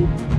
Thank you.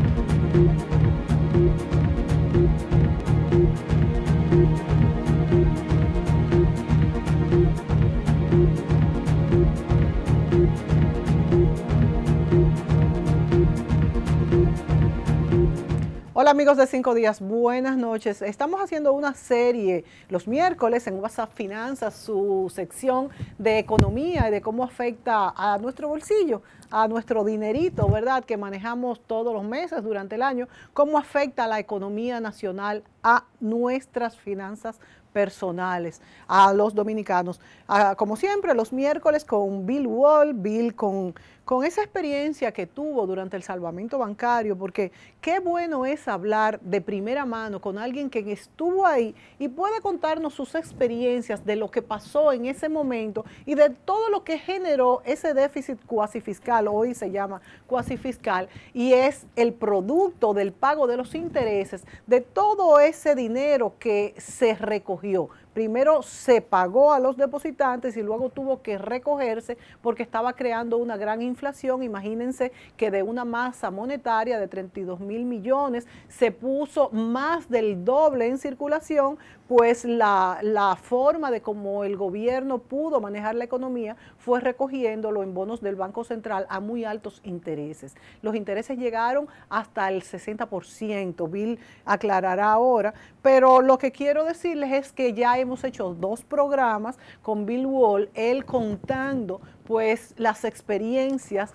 amigos de Cinco Días, buenas noches. Estamos haciendo una serie los miércoles en WhatsApp Finanzas, su sección de economía y de cómo afecta a nuestro bolsillo, a nuestro dinerito, ¿verdad? Que manejamos todos los meses durante el año, cómo afecta la economía nacional a nuestras finanzas personales a los dominicanos. Ah, como siempre, los miércoles con Bill Wall, Bill con, con esa experiencia que tuvo durante el salvamento bancario, porque qué bueno es hablar de primera mano con alguien que estuvo ahí y puede contarnos sus experiencias de lo que pasó en ese momento y de todo lo que generó ese déficit cuasi fiscal, hoy se llama cuasi fiscal, y es el producto del pago de los intereses de todo ese dinero que se recogió primero se pagó a los depositantes y luego tuvo que recogerse porque estaba creando una gran inflación. Imagínense que de una masa monetaria de 32 mil millones se puso más del doble en circulación pues la, forma de cómo el gobierno pudo manejar la economía fue recogiéndolo en bonos del Banco Central a muy altos intereses. Los intereses llegaron hasta el 60%, Bill aclarará ahora, pero lo que quiero decirles es que ya hemos hecho dos programas con Bill Wall, él contando pues las experiencias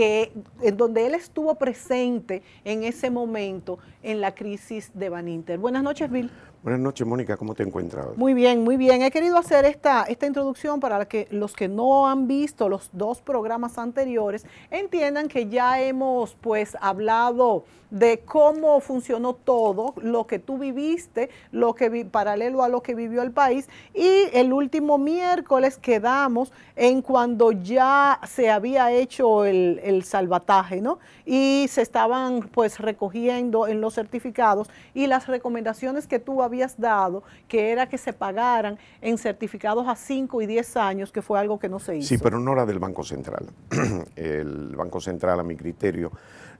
en donde él estuvo presente en ese momento en la crisis de Van Inter. Buenas noches, Bill. Buenas noches, Mónica, ¿cómo te encuentras Muy bien, muy bien. He querido hacer esta, esta introducción para que los que no han visto los dos programas anteriores entiendan que ya hemos pues hablado de cómo funcionó todo, lo que tú viviste, lo que paralelo a lo que vivió el país y el último miércoles quedamos en cuando ya se había hecho el, el salvataje, ¿no? Y se estaban pues recogiendo en los certificados y las recomendaciones que tú habías dado, que era que se pagaran en certificados a 5 y 10 años, que fue algo que no se hizo. Sí, pero no era del Banco Central. el Banco Central, a mi criterio,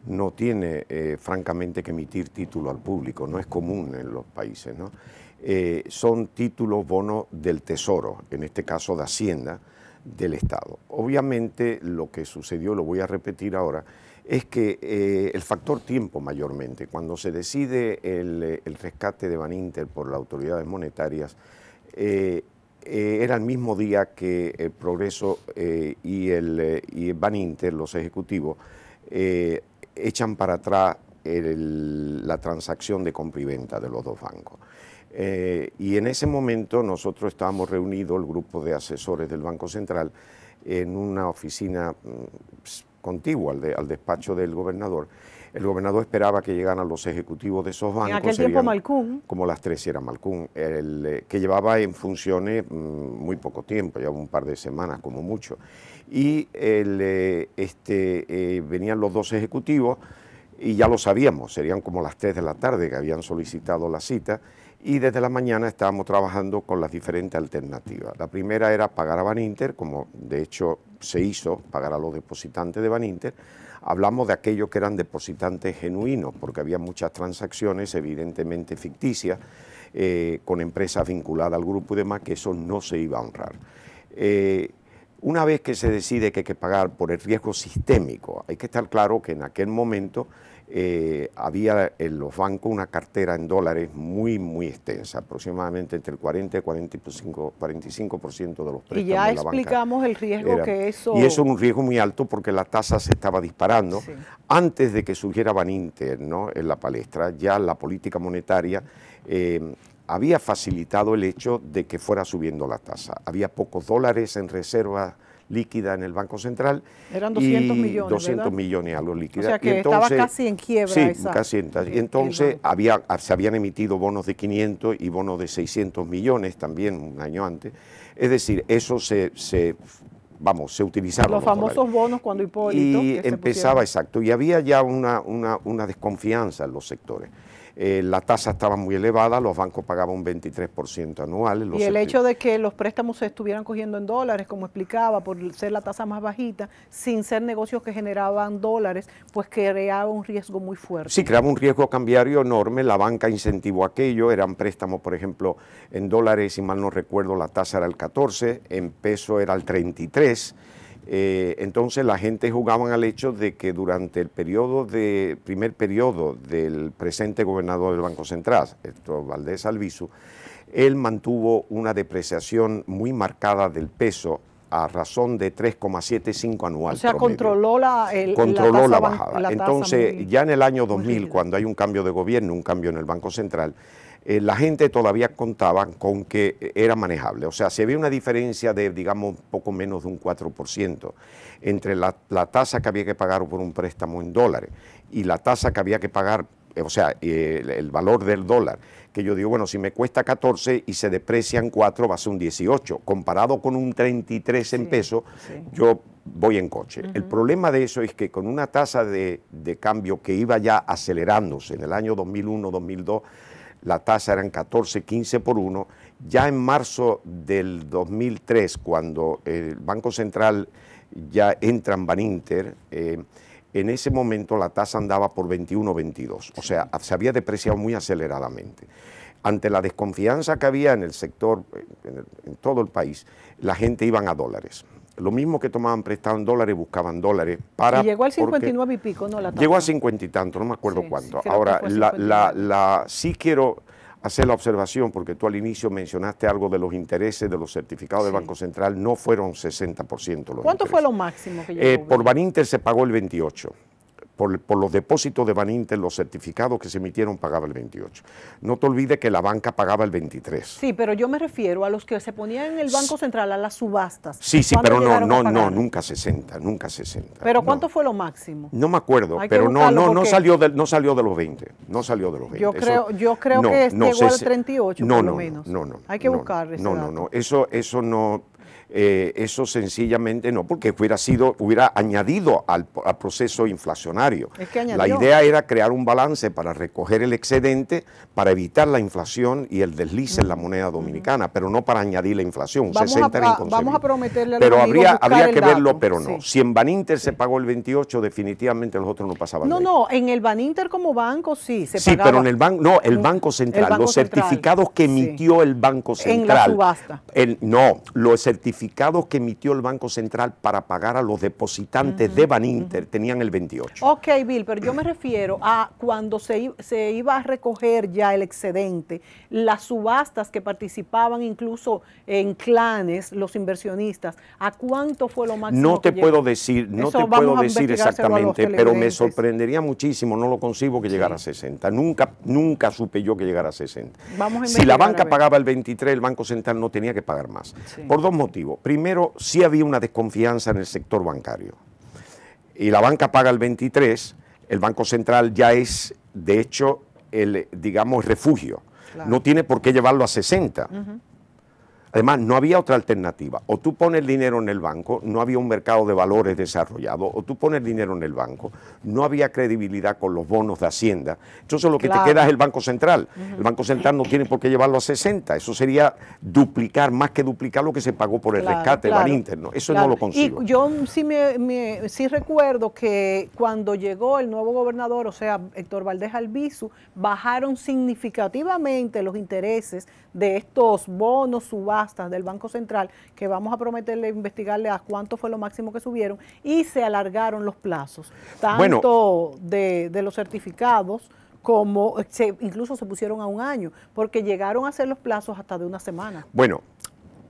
no tiene eh, francamente que emitir título al público, no es común en los países, ¿no? Eh, son títulos bonos del Tesoro, en este caso de Hacienda, del Estado. Obviamente lo que sucedió, lo voy a repetir ahora, es que eh, el factor tiempo mayormente, cuando se decide eh, el, rescate de Van Inter por las autoridades monetarias, eh, era el mismo día que el Progreso y, el, Van los ejecutivos, echan para atrás la transacción de compra y venta de los dos bancos. Eh, y en ese momento nosotros estábamos reunidos, el grupo de asesores del Banco Central, en una oficina mm, contigua al, despacho del gobernador. El gobernador esperaba que llegaran los ejecutivos de esos bancos. En aquel tiempo Malcún. Como las tres era Malcún, eh, que llevaba en funciones mm, muy poco tiempo, ya un par de semanas como mucho. Y eh, este, venían los dos ejecutivos y ya lo sabíamos, serían como las tres de la tarde que habían solicitado la cita y desde la mañana estábamos trabajando con las diferentes alternativas. La primera era pagar a Baninter, como de hecho se hizo, pagar a los depositantes de Baninter. Hablamos de aquellos que eran depositantes genuinos, porque había muchas transacciones evidentemente ficticias eh, con empresas vinculadas al grupo y demás, que eso no se iba a honrar. Eh, una vez que se decide que hay que pagar por el riesgo sistémico, hay que estar claro que en aquel momento eh, había en los bancos una cartera en dólares muy, muy extensa, aproximadamente entre el 40 y 45, 45% de los préstamos. Y ya explicamos el riesgo que eso. Y eso es un riesgo muy alto porque la tasa se estaba disparando. Antes de que surgiera Baninter ¿no? en la palestra, ya la política monetaria. Eh, había facilitado el hecho de que fuera subiendo la tasa. Había pocos dólares en reserva líquida en el Banco Central. Eran 200 millones. 200 millones millones los líquida. O sea que entonces, estaba casi en quiebra. Sí, casi Y entonces había, ah, se habían emitido bonos de 500 y bonos de 600 millones también un año antes. Es decir, eso se, vamos, se utilizaron. Los, famosos bonos cuando Hipólito. Y empezaba, exacto, y había ya una, una desconfianza en los sectores. Eh, la tasa estaba muy elevada, los bancos pagaban un 23% anual. y el hecho de que los préstamos se estuvieran cogiendo en dólares, como explicaba, por ser la tasa más bajita, sin ser negocios que generaban dólares, pues creaba un riesgo muy fuerte. Sí, creaba un riesgo cambiario enorme, la banca incentivó aquello, eran préstamos, por ejemplo, en dólares, si mal no recuerdo, la tasa era el 14, en peso era el 33 eh, entonces la gente jugaba al hecho de que durante el periodo de, primer periodo del presente gobernador del Banco Central, esto, Valdés Alviso, él mantuvo una depreciación muy marcada del peso a razón de 3,75 anual. O sea, controló la, controló la, bajada. Entonces, ya en el año 2000, cuando hay un cambio de gobierno, un cambio en el Banco Central, eh, la gente todavía contaba con que eh, era manejable. O sea, si había una diferencia de, digamos, poco menos de un 4% entre la, tasa que había que pagar por un préstamo en dólares y la tasa que había que pagar eh, o sea, el, valor del dólar, que yo digo, bueno, si me cuesta 14 y se deprecian 4, va a ser un 18. Comparado con un 33 en peso, pesos, yo voy en coche. El problema de eso es que con una tasa de, de, cambio que iba ya acelerándose en el año 2001, 2002, la tasa eran 14, 15 por 1. Ya en marzo del 2003, cuando el Banco Central ya entra en Baninter, eh, en ese momento la tasa andaba por 21, 22. O sea, se había depreciado muy aceleradamente. Ante la desconfianza que había en el sector, en, todo el país, la gente iban a dólares lo mismo que tomaban prestado en dólares, buscaban dólares para... Y llegó al 59 y pico, ¿no? La llegó a 50 y tanto, no me acuerdo cuándo cuánto. Ahora, la, la, la, sí quiero hacer la observación, porque tú al inicio mencionaste algo de los intereses de los certificados del Banco Central, no fueron 60% los ¿Cuánto fue lo máximo que llegó? Eh, por Baninter se pagó el 28% por, los depósitos de Baninter, los certificados que se emitieron pagaba el 28. No te olvides que la banca pagaba el 23. Sí, pero yo me refiero a los que se ponían en el Banco Central, a las subastas. Sí, sí, pero no, no, no, nunca 60, nunca 60. ¿Pero cuánto fue lo máximo? No me acuerdo, pero no, no, no, salió de, no salió de los 20, no salió de los 20. Yo creo, yo creo que llegó al 38, por lo menos. No, no, Hay que buscar. No, no, no, eso, eso no eh, eso sencillamente no, porque hubiera sido, hubiera añadido al, proceso inflacionario. la idea era crear un balance para recoger el excedente, para evitar la inflación y el deslice en la moneda dominicana, pero no para añadir la inflación. Vamos, a, era vamos Pero habría, habría que verlo, pero no. Si en Baninter se pagó el 28, definitivamente los otros no pasaban. No, no, en el Baninter como banco sí se Sí, pero en el banco, no, el Banco Central, los certificados que emitió el Banco Central. En la subasta. El, no, los certificados que emitió el Banco Central para pagar a los depositantes de Baninter tenían el 28. Ok, Bill, pero yo me refiero a cuando se, iba a recoger ya el excedente, las subastas que participaban incluso en clanes, los inversionistas, ¿a cuánto fue lo máximo? No te puedo decir, no te puedo decir exactamente, pero me sorprendería muchísimo, no lo consigo que llegara a 60. Nunca, nunca supe yo que llegara a 60. si la banca pagaba el 23, el Banco Central no tenía que pagar más. Por dos motivos. Primero, si había una desconfianza en el sector bancario. Y la banca paga el 23, el Banco Central ya es, de hecho, el, digamos, refugio. No tiene por qué llevarlo a 60. Además, no había otra alternativa. O tú pones dinero en el banco, no había un mercado de valores desarrollado, o tú pones dinero en el banco, no había credibilidad con los bonos de Hacienda. Entonces lo que te queda es el Banco Central. El Banco Central no tiene por qué llevarlo a 60. Eso sería duplicar, más que duplicar lo que se pagó por el rescate del interno. Eso no lo consigo. Y yo sí, sí recuerdo que cuando llegó el nuevo gobernador, o sea, Héctor Valdés Albizu, bajaron significativamente los intereses de estos bonos, subastas del Banco Central, que vamos a prometerle investigarle a cuánto fue lo máximo que subieron, y se alargaron los plazos, tanto de, de los certificados como incluso se pusieron a un año, porque llegaron a ser los plazos hasta de una semana. Bueno,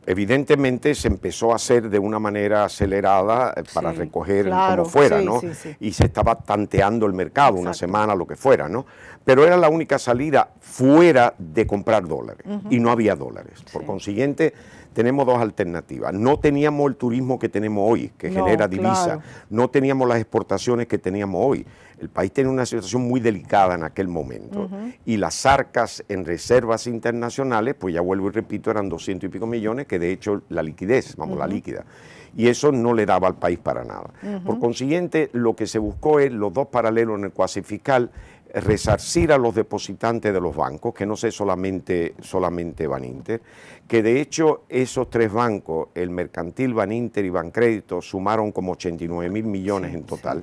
evidentemente se empezó a hacer de una manera acelerada eh, para recoger como fuera, ¿no? y se estaba tanteando el mercado, una semana, lo que fuera, ¿no? Pero era la única salida fuera de comprar dólares y no había dólares. Por consiguiente, tenemos dos alternativas. No teníamos el turismo que tenemos hoy, que genera divisa. No teníamos las exportaciones que teníamos hoy. El país tenía una situación muy delicada en aquel momento y las arcas en reservas internacionales, pues ya vuelvo y repito, eran 200 y pico millones, que de hecho la liquidez, vamos, la líquida. Y eso no le daba al país para nada. Por consiguiente, lo que se buscó es los dos paralelos en el cuasi fiscal resarcir a los depositantes de los bancos, que no sé solamente, solamente Inter, que de hecho esos tres bancos, el Mercantil, Inter y Bancrédito, sumaron como 89 mil millones en total.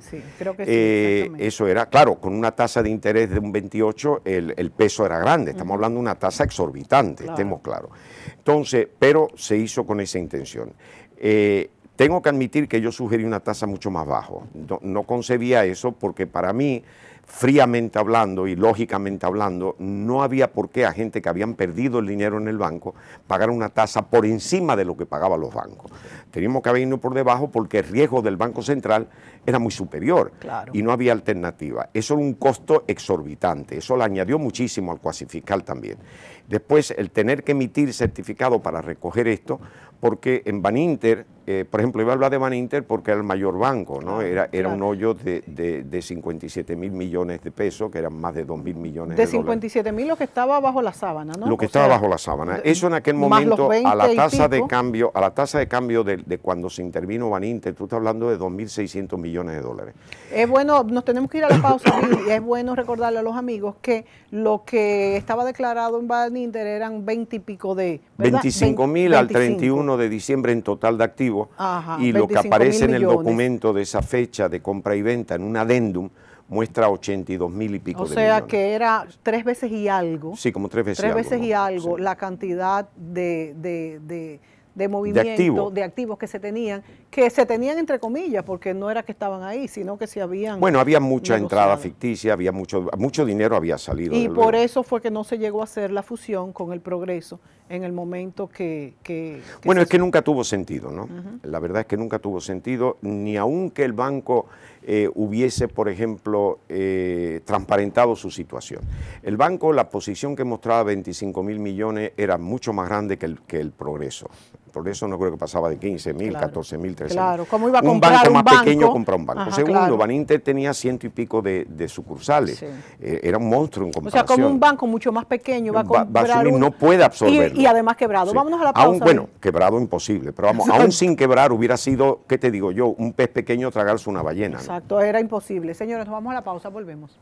Eh, eso era, claro, con una tasa de interés de un 28, el, peso era grande, estamos hablando de una tasa exorbitante, claro. estemos claros. Entonces, pero se hizo con esa intención. Eh, tengo que admitir que yo sugerí una tasa mucho más baja, no concebía eso porque para mí fríamente hablando y lógicamente hablando, no había por qué a gente que habían perdido el dinero en el banco pagar una tasa por encima de lo que pagaban los bancos. Teníamos que haber ido por debajo porque el riesgo del Banco Central era muy superior y no había alternativa. Eso era un costo exorbitante, eso le añadió muchísimo al cuasi fiscal también. Después, el tener que emitir certificado para recoger esto, porque en Baninter eh, por ejemplo, iba a hablar de Baninter porque era el mayor banco, ¿no? Ah, era, era un hoyo de, 57 mil millones de pesos, que eran más de 2 mil millones de, de 57 mil lo que estaba bajo la sábana, ¿no? Lo que estaba bajo la sábana. Eso en aquel momento, a la tasa de cambio, a la tasa de cambio de, cuando se intervino Baninter, tú estás hablando de 2.600 millones de dólares. Es bueno, nos tenemos que ir a la pausa y es bueno recordarle a los amigos que lo que estaba declarado en Baninter eran 20 y pico de... 25 mil al 31 de diciembre en total de activos y lo que aparece en el documento de esa fecha de compra y venta en un adendum muestra 82 mil y pico o de millones. O sea que era tres veces y algo. Sí, como tres veces y algo. Tres veces y algo la cantidad de de movimiento, de, activos que se tenían, que se tenían entre comillas, porque no era que estaban ahí, sino que se habían... Bueno, había mucha entrada ficticia, había mucho, mucho dinero había salido. Y por eso fue que no se llegó a hacer la fusión con el progreso en el momento que... bueno, es que nunca tuvo sentido, ¿no? La verdad es que nunca tuvo sentido, ni aunque el banco eh, hubiese, por ejemplo, eh, transparentado su situación. El banco, la posición que mostraba 25 mil millones era mucho más grande que el, que el progreso. El progreso no creo que pasaba de 15 mil, 14 mil, 13 Claro, ¿cómo iba a comprar un banco más pequeño compra un banco? Segundo, Baninte tenía ciento y pico de, sucursales. Eh, era un monstruo en comparación. O sea, como un banco mucho más pequeño va a comprar. no puede absorberlo. Y, además quebrado. Vámonos a la bueno, quebrado imposible, pero vamos, aún sin quebrar hubiera sido, ¿qué te digo yo? Un pez pequeño tragarse una ballena. Exacto, era imposible. Señores, nos vamos a la pausa, volvemos.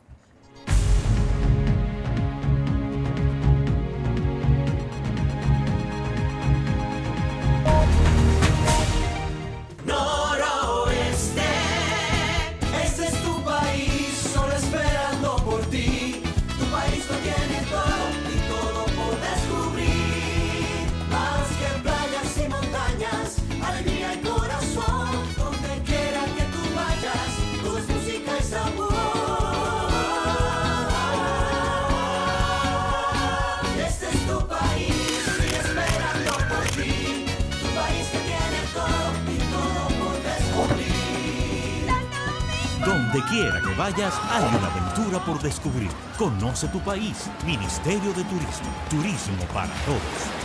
De quiera que vayas, hay una aventura por descubrir. Conoce tu país. Ministerio de Turismo. Turismo para todos.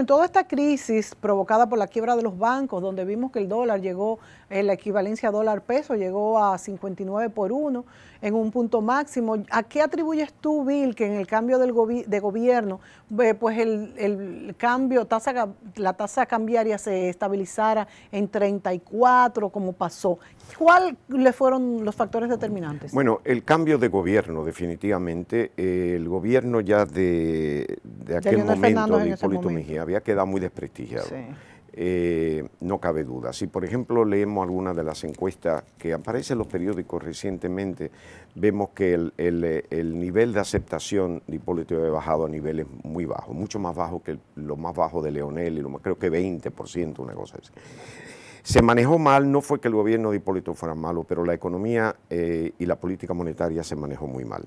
en toda esta crisis provocada por la quiebra de los bancos, donde vimos que el dólar llegó, en eh, la equivalencia dólar-peso llegó a 59 por 1, en un punto máximo. ¿A qué atribuyes tú, Bill, que en el cambio del de gobierno, eh, pues el, cambio, tasa, la tasa cambiaria se estabilizara en 34, como pasó? ¿Cuáles le fueron los factores determinantes? Bueno, el cambio de gobierno, definitivamente, eh, el gobierno ya de, de aquel momento de Hipólito había quedado muy desprestigiado. Eh, no cabe duda. Si por ejemplo leemos algunas de las encuestas que aparecen en los periódicos recientemente, vemos que el, nivel de aceptación de Hipólito ha bajado a niveles muy bajos, mucho más bajo que lo más bajo de Leonel, y lo más, creo que 20%, una cosa así. Se manejó mal, no fue que el gobierno de Hipólito fuera malo, pero la economía eh, y la política monetaria se manejó muy mal.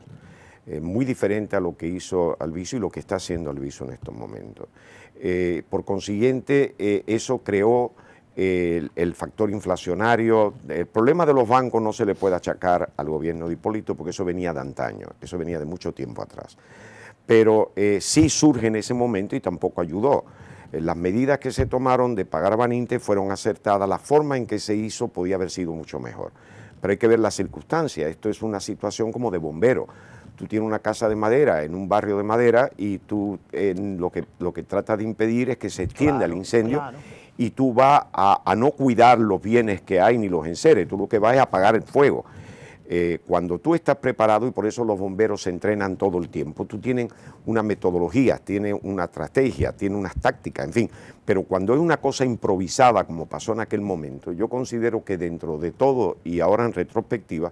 Eh, muy diferente a lo que hizo Alviso y lo que está haciendo Alviso en estos momentos. Eh, por consiguiente, eh, eso creó eh, el, factor inflacionario. El problema de los bancos no se le puede achacar al gobierno de Hipólito porque eso venía de antaño, eso venía de mucho tiempo atrás. Pero sí surge en ese momento y tampoco ayudó. las medidas que se tomaron de pagar a Baninte fueron acertadas, la forma en que se hizo podía haber sido mucho mejor. Pero hay que ver las circunstancias, esto es una situación como de bombero tú tienes una casa de madera en un barrio de madera y tú en eh, lo, que, lo que tratas de impedir es que se extienda el incendio y tú vas a, no cuidar los bienes que hay ni los enseres, tú lo que vas es a apagar el fuego. Eh, cuando tú estás preparado, y por eso los bomberos se entrenan todo el tiempo, tú tienes una metodología, tienes una estrategia, tienes unas tácticas, en fin, pero cuando es una cosa improvisada como pasó en aquel momento, yo considero que dentro de todo y ahora en retrospectiva,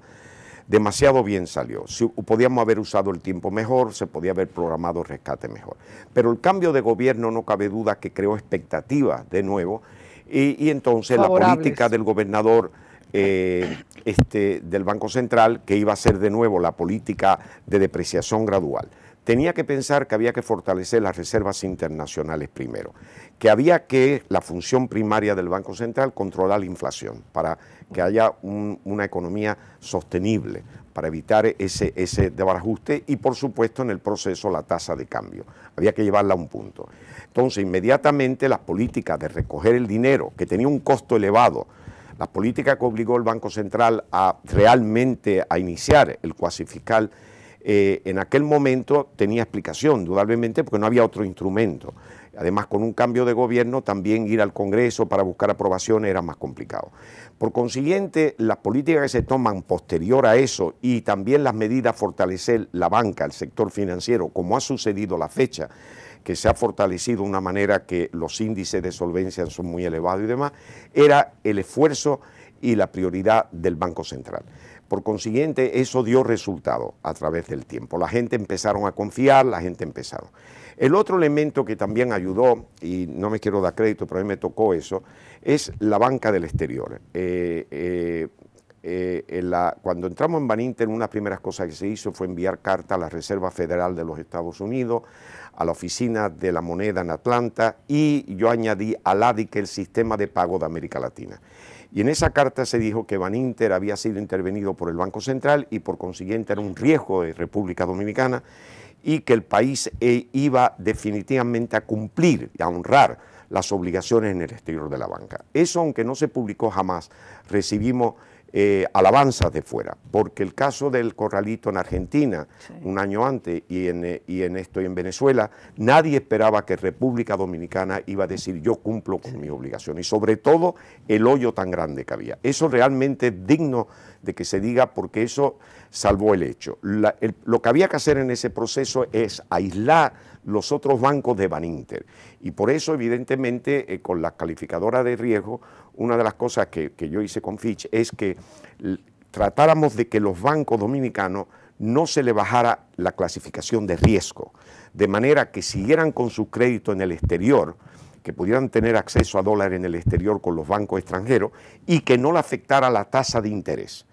demasiado bien salió. Si, podíamos haber usado el tiempo mejor, se podía haber programado rescate mejor. Pero el cambio de gobierno no cabe duda que creó expectativas de nuevo y, entonces la política del gobernador eh, este, del Banco Central, que iba a ser de nuevo la política de depreciación gradual tenía que pensar que había que fortalecer las reservas internacionales primero, que había que, la función primaria del Banco Central, controlar la inflación para que haya una economía sostenible, para evitar ese, ese desbarajuste y, por supuesto, en el proceso la tasa de cambio. Había que llevarla a un punto. Entonces, inmediatamente las políticas de recoger el dinero, que tenía un costo elevado, las políticas que obligó el Banco Central a realmente a iniciar el cuasi fiscal eh, en aquel momento tenía explicación, dudablemente, porque no había otro instrumento. Además, con un cambio de gobierno, también ir al Congreso para buscar aprobación era más complicado. Por consiguiente, las políticas que se toman posterior a eso y también las medidas fortalecer la banca, el sector financiero, como ha sucedido la fecha, que se ha fortalecido de una manera que los índices de solvencia son muy elevados y demás, era el esfuerzo y la prioridad del Banco Central. Por consiguiente, eso dio resultado a través del tiempo. La gente empezaron a confiar, la gente empezaron. El otro elemento que también ayudó, y no me quiero dar crédito, pero a mí me tocó eso, es la banca del exterior. Eh, eh, eh, cuando entramos en Baninter, una de las primeras cosas que se hizo fue enviar carta a la Reserva Federal de los Estados Unidos, a la Oficina de la Moneda en Atlanta y yo añadí al adic el sistema de pago de América Latina. Y en esa carta se dijo que Baninter había sido intervenido por el Banco Central y por consiguiente era un riesgo de República Dominicana y que el país eh, iba definitivamente a cumplir y a honrar las obligaciones en el exterior de la banca. Eso, aunque no se publicó jamás, recibimos eh, alabanzas de fuera, porque el caso del corralito en Argentina, un año antes, eh, y en, esto y en Venezuela, nadie esperaba que República Dominicana iba a decir yo cumplo con mi obligación, y sobre todo el hoyo tan grande que había. Eso realmente es digno de que se diga porque eso salvó el hecho. lo que había que hacer en ese proceso es aislar los otros bancos de Baninter. Y por eso, evidentemente, eh, con la calificadora de riesgo, una de las cosas que, yo hice con Fitch es que tratáramos de que los bancos dominicanos no se le bajara la clasificación de riesgo, de manera que siguieran con su crédito en el exterior, que pudieran tener acceso a dólares en el exterior con los bancos extranjeros y que no le afectara la tasa de interés.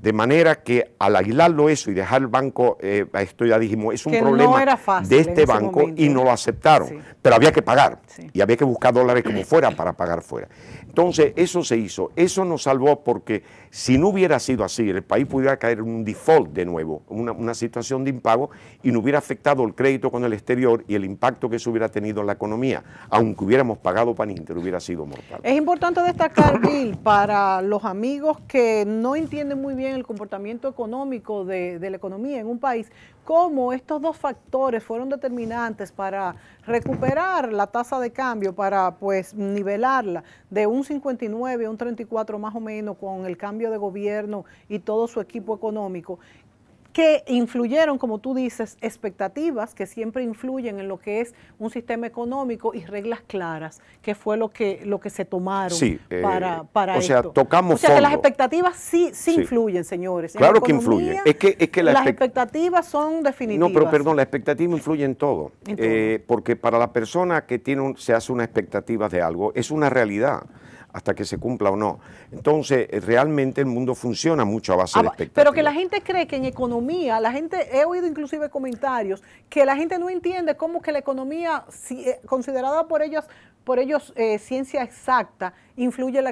De manera que al aislarlo eso y dejar el banco, eh, esto ya dijimos, es un problema de este banco y no lo aceptaron. Pero había que pagar y había que buscar dólares como fuera para pagar fuera. Entonces, eso se hizo. Eso nos salvó porque si no hubiera sido así, el país pudiera caer en un default de nuevo, una, una situación de impago y no hubiera afectado el crédito con el exterior y el impacto que eso hubiera tenido en la economía, aunque hubiéramos pagado pan Inter, hubiera sido mortal. Es importante destacar, Bill, para los amigos que no entienden muy bien el comportamiento económico de la economía en un país, cómo estos dos factores fueron determinantes para recuperar la tasa de cambio, para pues nivelarla de un 59 a un 34 más o menos con el cambio de gobierno y todo su equipo económico, que influyeron, como tú dices, expectativas que siempre influyen en lo que es un sistema económico y reglas claras, que fue lo que, lo que se tomaron eh, para, para o Sea, tocamos o sea, que las expectativas sí, sí, influyen, señores. Claro que influyen. Es que, es que las expectativas son definitivas. No, pero perdón, la expectativa influye en todo. Eh, porque para la persona que tiene se hace una expectativa de algo, es una realidad hasta que se cumpla o no. Entonces, eh, realmente el mundo funciona mucho a base ah, de expectativas. Pero que la gente cree que en economía, la gente, he oído inclusive comentarios, que la gente no entiende cómo que la economía, eh, considerada por ellos, por ellos eh, ciencia exacta, influye la,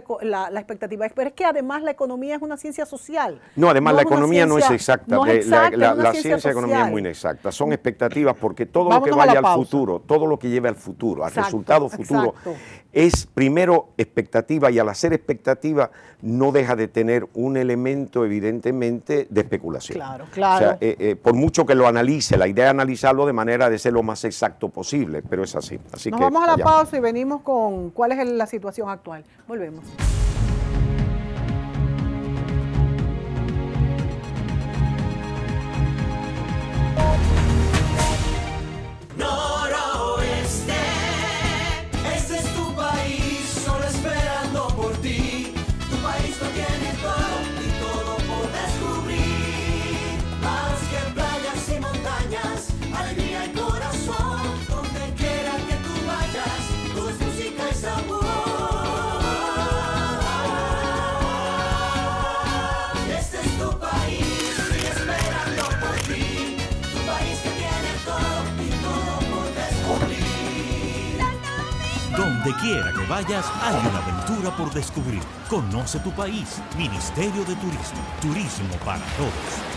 expectativa. Pero es que además la economía es una ciencia social. No, además la economía no es exacta. la, ciencia, de economía es muy inexacta. Son expectativas porque todo lo que vaya al futuro, todo lo que lleve al futuro, al resultado futuro, es primero expectativa y al hacer expectativa no deja de tener un elemento evidentemente de especulación. Claro, claro. O sea, eh, eh, por mucho que lo analice, la idea es analizarlo de manera de ser lo más exacto posible, pero es así. así Nos vamos a la pausa y venimos con cuál es la situación actual. Volvemos. Donde quiera que vayas, hay una aventura por descubrir. Conoce tu país. Ministerio de Turismo. Turismo para todos.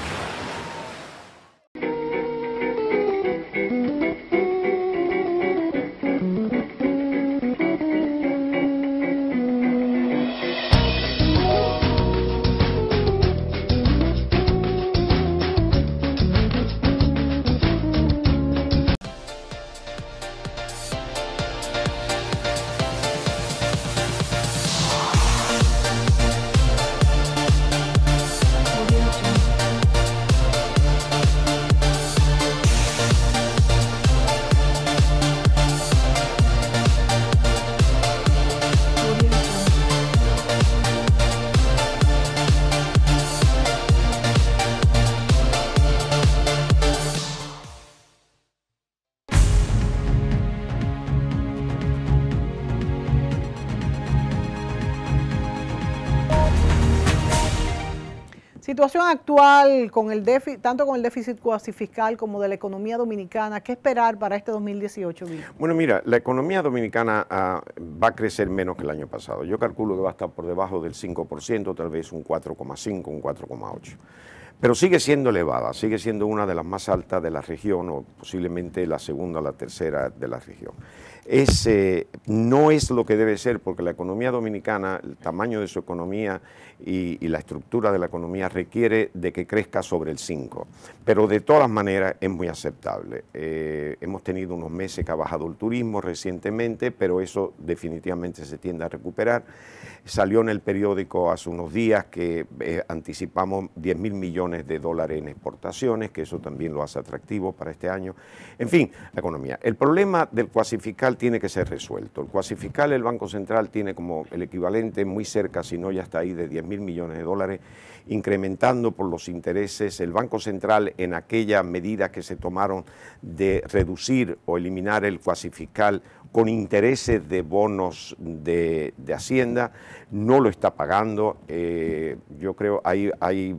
situación actual, con el tanto con el déficit cuasi fiscal como de la economía dominicana, ¿qué esperar para este 2018? Bueno, mira, la economía dominicana ah, va a crecer menos que el año pasado. Yo calculo que va a estar por debajo del 5%, tal vez un 4,5, un 4,8 pero sigue siendo elevada, sigue siendo una de las más altas de la región o posiblemente la segunda o la tercera de la región. Eh, no es lo que debe ser porque la economía dominicana, el tamaño de su economía y, la estructura de la economía requiere de que crezca sobre el 5, pero de todas maneras es muy aceptable. Eh, hemos tenido unos meses que ha bajado el turismo recientemente, pero eso definitivamente se tiende a recuperar. Salió en el periódico hace unos días que eh, anticipamos 10 mil millones de dólares en exportaciones, que eso también lo hace atractivo para este año. En fin, la economía. El problema del cuasifical tiene que ser resuelto. El cuasifical el Banco Central tiene como el equivalente muy cerca, si no ya está ahí, de 10 mil millones de dólares, incrementando por los intereses. El Banco Central, en aquella medida que se tomaron de reducir o eliminar el cuasifical con intereses de bonos de, Hacienda, no lo está pagando. Eh, yo creo hay, hay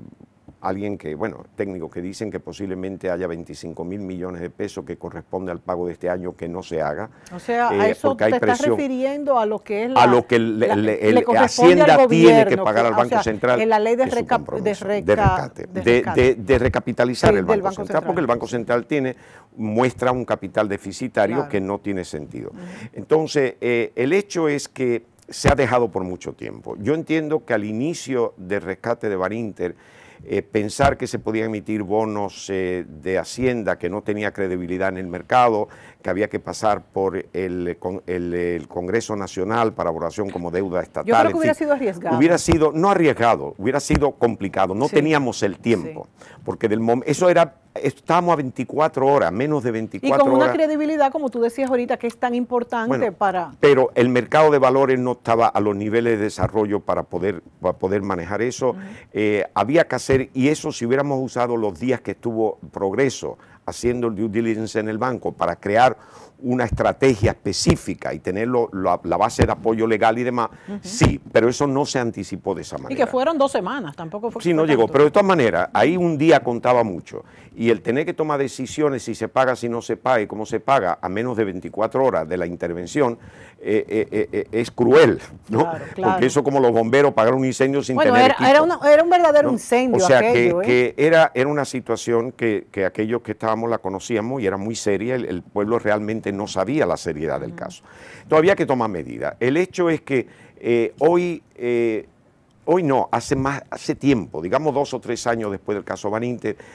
alguien que, bueno, técnicos que dicen que posiblemente haya 25 mil millones de pesos que corresponde al pago de este año que no se haga. O sea, a eh, eso te refiriendo a lo que es la, a lo que Hacienda tiene que pagar al Banco Central. En la ley de, reca de, de, recapitalizar el Banco, Central, porque el Banco Central tiene muestra un capital deficitario que no tiene sentido. Entonces, eh, el hecho es que se ha dejado por mucho tiempo. Yo entiendo que al inicio del rescate de Barinter, eh, pensar que se podían emitir bonos eh, de Hacienda que no tenía credibilidad en el mercado, que había que pasar por el, Congreso Nacional para aprobación como deuda estatal. Yo creo que hubiera sido arriesgado. Hubiera sido, no arriesgado, hubiera sido complicado, no teníamos el tiempo, porque del eso era estamos a 24 horas, menos de 24 horas. Y con una credibilidad, como tú decías ahorita, que es tan importante para... Pero el mercado de valores no estaba a los niveles de desarrollo para poder, para poder manejar eso. Eh, había que hacer, y eso si hubiéramos usado los días que estuvo progreso, haciendo el due diligence en el banco para crear una estrategia específica y tener la, base de apoyo legal y demás, sí, pero eso no se anticipó de esa manera. Y que fueron dos semanas, tampoco fue. Sí, no llegó, pero de todas maneras, ahí un día contaba mucho. Y el tener que tomar decisiones si se paga, si no se paga y cómo se paga, a menos de 24 horas de la intervención, eh, eh, eh, es cruel, ¿no? Porque eso como los bomberos pagar un incendio sin tener era, era, un verdadero incendio O sea, que, era, era una situación que aquellos que estaban la conocíamos y era muy seria, el, pueblo realmente no sabía la seriedad del caso. Todavía que tomar medidas. El hecho es que eh, hoy, eh, hoy no, hace, más, hace tiempo, digamos dos o tres años después del caso Van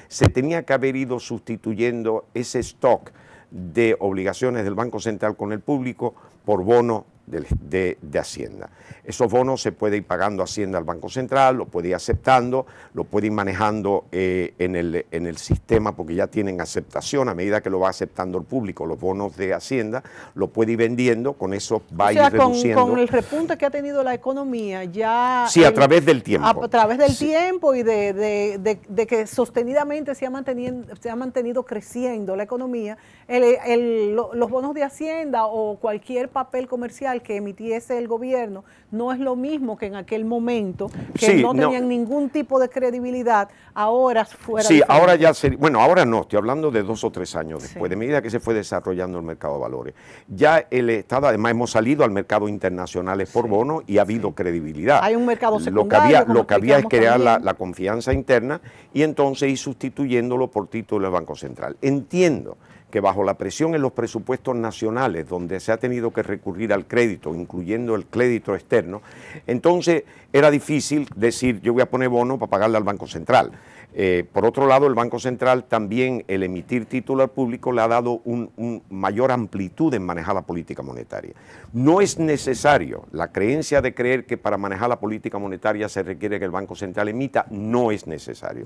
se tenía que haber ido sustituyendo ese stock de obligaciones del Banco Central con el público por bonos de, Hacienda. Esos bonos se puede ir pagando Hacienda al Banco Central, lo puede ir aceptando, lo puede ir manejando eh, en, el, sistema porque ya tienen aceptación a medida que lo va aceptando el público, los bonos de Hacienda, lo puede ir vendiendo, con eso va a ir reduciendo. Con, el repunte que ha tenido la economía ya... Sí, a través del tiempo. A, través del tiempo y de, que sostenidamente se ha, mantenido, se ha mantenido creciendo la economía, los bonos de Hacienda o cualquier papel comercial que emitiese el gobierno no es lo mismo que en aquel momento, que no tenían ningún tipo de credibilidad, ahora fuera... Sí, ahora ya sería, bueno, ahora no, estoy hablando de dos o tres años después, de medida que se fue desarrollando el mercado de valores. Ya el Estado, además hemos salido al mercado internacional por bonos y ha habido credibilidad. Hay un mercado secundario. Lo que había, lo que había es crear la, confianza interna y entonces ir sustituyéndolo por título del Banco Central. Entiendo que bajo la presión en los presupuestos nacionales, donde se ha tenido que recurrir al crédito, incluyendo el crédito externo, entonces era difícil decir yo voy a poner bono para pagarle al Banco Central. Eh, por otro lado, el Banco Central también, el emitir título al público, le ha dado una un mayor amplitud en manejar la política monetaria. No es necesario la creencia de creer que para manejar la política monetaria se requiere que el Banco Central emita, no es necesario.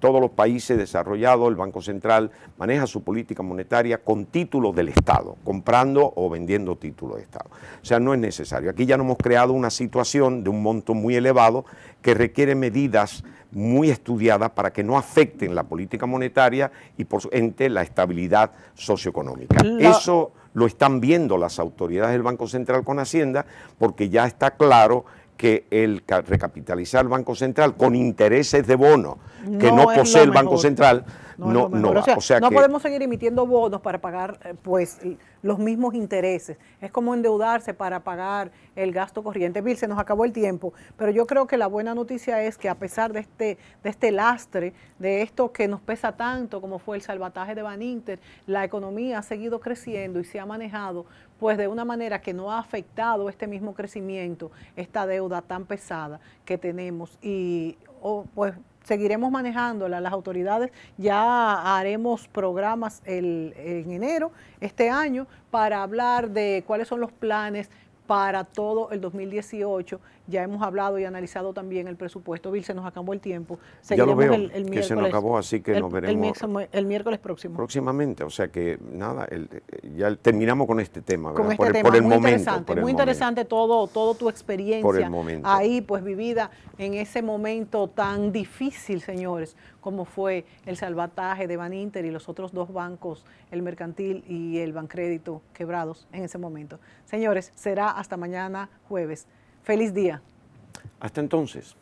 Todos los países desarrollados, el Banco Central maneja su política monetaria con títulos del Estado, comprando o vendiendo títulos de Estado. O sea, no es necesario. Aquí ya no hemos creado una situación de un monto muy elevado que requiere medidas muy estudiadas para que no afecten la política monetaria y por su ente la estabilidad socioeconómica. Eso lo están viendo las autoridades del Banco Central con Hacienda porque ya está claro que el recapitalizar el Banco Central con intereses de bono que no posee el Banco Central no, no, podemos seguir emitiendo bonos para pagar eh, pues los mismos intereses. Es como endeudarse para pagar el gasto corriente. Bill, se nos acabó el tiempo, pero yo creo que la buena noticia es que a pesar de este, de este lastre, de esto que nos pesa tanto como fue el salvataje de Van la economía ha seguido creciendo y se ha manejado pues de una manera que no ha afectado este mismo crecimiento, esta deuda tan pesada que tenemos y oh, pues seguiremos manejándola. Las autoridades ya haremos programas en enero, este año, para hablar de cuáles son los planes para todo el 2018. Ya hemos hablado y analizado también el presupuesto. Bill, se nos acabó el tiempo. ya lo veo, Que se nos acabó, así que nos veremos. El, miércoles próximo. Próximamente, o sea que nada, ya terminamos con este tema. ¿verdad? Este por, el muy momento, interesante. muy interesante todo, todo tu experiencia. Ahí, pues vivida en ese momento tan difícil, señores, como fue el salvataje de Baninter y los otros dos bancos, el mercantil y el bancrédito, quebrados en ese momento. Señores, será hasta mañana jueves. Feliz día. Hasta entonces.